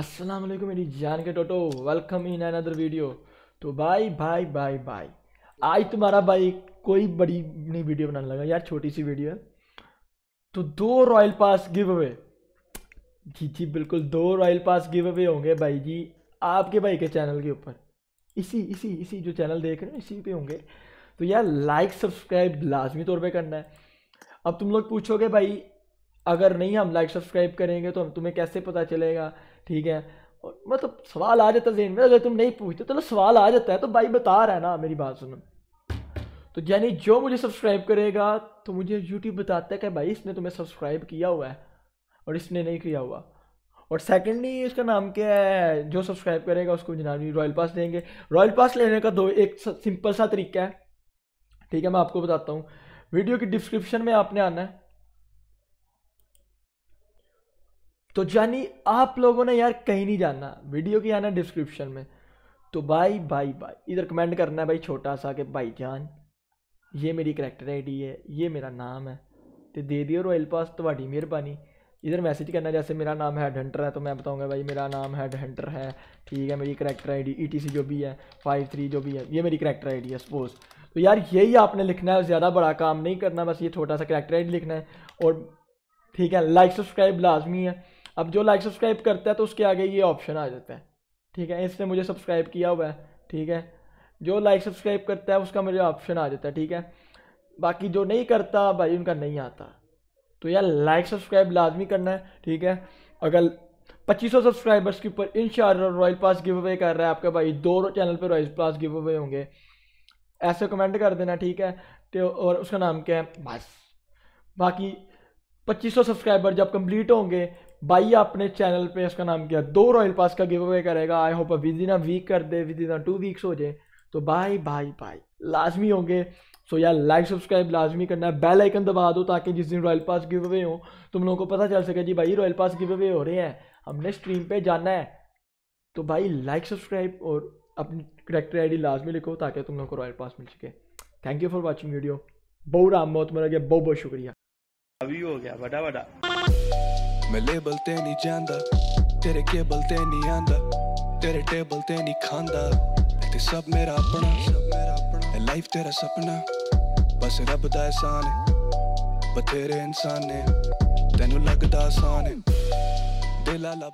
अस्सलाम वालेकुम मेरी जान के टोटो वेलकम इन अनदर वीडियो तो भाई भाई भाई भाई आज तुम्हारा भाई कोई बड़ी नहीं वीडियो बनाने लगा यार छोटी सी वीडियो है तो दो रॉयल पास गिव अवे जी जी बिल्कुल दो रॉयल पास गिव अवे होंगे भाई जी आपके भाई के चैनल के ऊपर इसी इसी इसी जो चैनल देख रहे हो इसी पे होंगे तो यार लाइक सब्सक्राइब लाजमी तौर पर करना है अब तुम लोग पूछोगे भाई अगर नहीं हम लाइक सब्सक्राइब करेंगे तो हम तुम्हें कैसे पता चलेगा ठीक है और मतलब सवाल आ जाता है जहन में अगर तुम नहीं पूछते चलो तो सवाल आ जाता है तो भाई बता रहा है ना मेरी बात सुनो तो यानी जो मुझे सब्सक्राइब करेगा तो मुझे यूट्यूब बताता है कि भाई इसने तुम्हें सब्सक्राइब किया हुआ है और इसने नहीं किया हुआ और सेकेंडली इसका नाम क्या है जो सब्सक्राइब करेगा उसको जनाबी रॉयल पास देंगे रॉयल पास लेने का दो एक सिंपल सा तरीका है ठीक है मैं आपको बताता हूँ वीडियो की डिस्क्रिप्शन में आपने आना है तो जानी आप लोगों ने यार कहीं नहीं जाना वीडियो की आना डिस्क्रिप्शन में तो बाय बाय बाय इधर कमेंट करना है भाई छोटा सा कि भाई जान ये मेरी करैक्टर आईडी है ये मेरा नाम है तो दे दियो रॉयल पास थोड़ी मेहरबानी इधर मैसेज करना जैसे मेरा नाम हैड हंटर है तो मैं बताऊंगा भाई मेरा नाम हैड हंटर है ठीक है मेरी करैक्टर आईडी ईटीसी जो भी है फाइव थ्री जो भी है ये मेरी करैक्टर आईडी है सपोज तो यार यही आपने लिखना है ज़्यादा बड़ा काम नहीं करना बस ये छोटा सा करैक्टर डी लिखना है और ठीक है लाइक सब्सक्राइब लाजमी है अब जो लाइक सब्सक्राइब करता है तो उसके आगे ये ऑप्शन आ जाता है ठीक है इसने मुझे सब्सक्राइब किया हुआ है ठीक है जो लाइक सब्सक्राइब करता है उसका मुझे ऑप्शन आ जाता है ठीक है बाकी जो नहीं करता भाई उनका नहीं आता तो यार लाइक सब्सक्राइब लाजमी करना है ठीक है अगर 2500 सब्सक्राइबर्स के ऊपर इन रॉयल पास गिव अवे कर रहा है आपका भाई दो चैनल पर रॉयल पास गिव अवे होंगे ऐसे कमेंट कर देना ठीक है तो और उसका नाम क्या है बस बाकी 2500 सब्सक्राइबर जब कंप्लीट होंगे भाई अपने चैनल पे इसका नाम किया दो रॉयल पास का गिव अवे करेगा I hope within a week कर दे within a two weeks हो जाए तो भाई भाई भाई लाजमी होंगे सो यार लाइक सब्सक्राइब लाजमी करना है बेल आइकन दबा दो ताकि जिस दिन रॉयल पास गिव अवे हो तुम लोगों को पता चल सके जी भाई रॉयल पास गिव अवे हो रहे हैं हमने स्ट्रीम पे जाना है तो भाई लाइक सब्सक्राइब और अपनी करेक्टर आई डी लाजमी लिखो ताकि तुम लोग को रॉयल पास मिल सके thank you for watching video बहुत राम बहुत मेरा गया बहुत बहुत शुक्रिया अभी हो गया बड़ा बड़ा मैं लेबल ते नहीं जानदा तेरे केबल ते नहीं आंदा तेरे टेबल ते नहीं खांदा ते सब मेरा अपना सब मेरा अपना लाइफ तेरा सपना बस रब दा एहसान है बतेरे इंसान ने तेनू लगदा आसान है दिल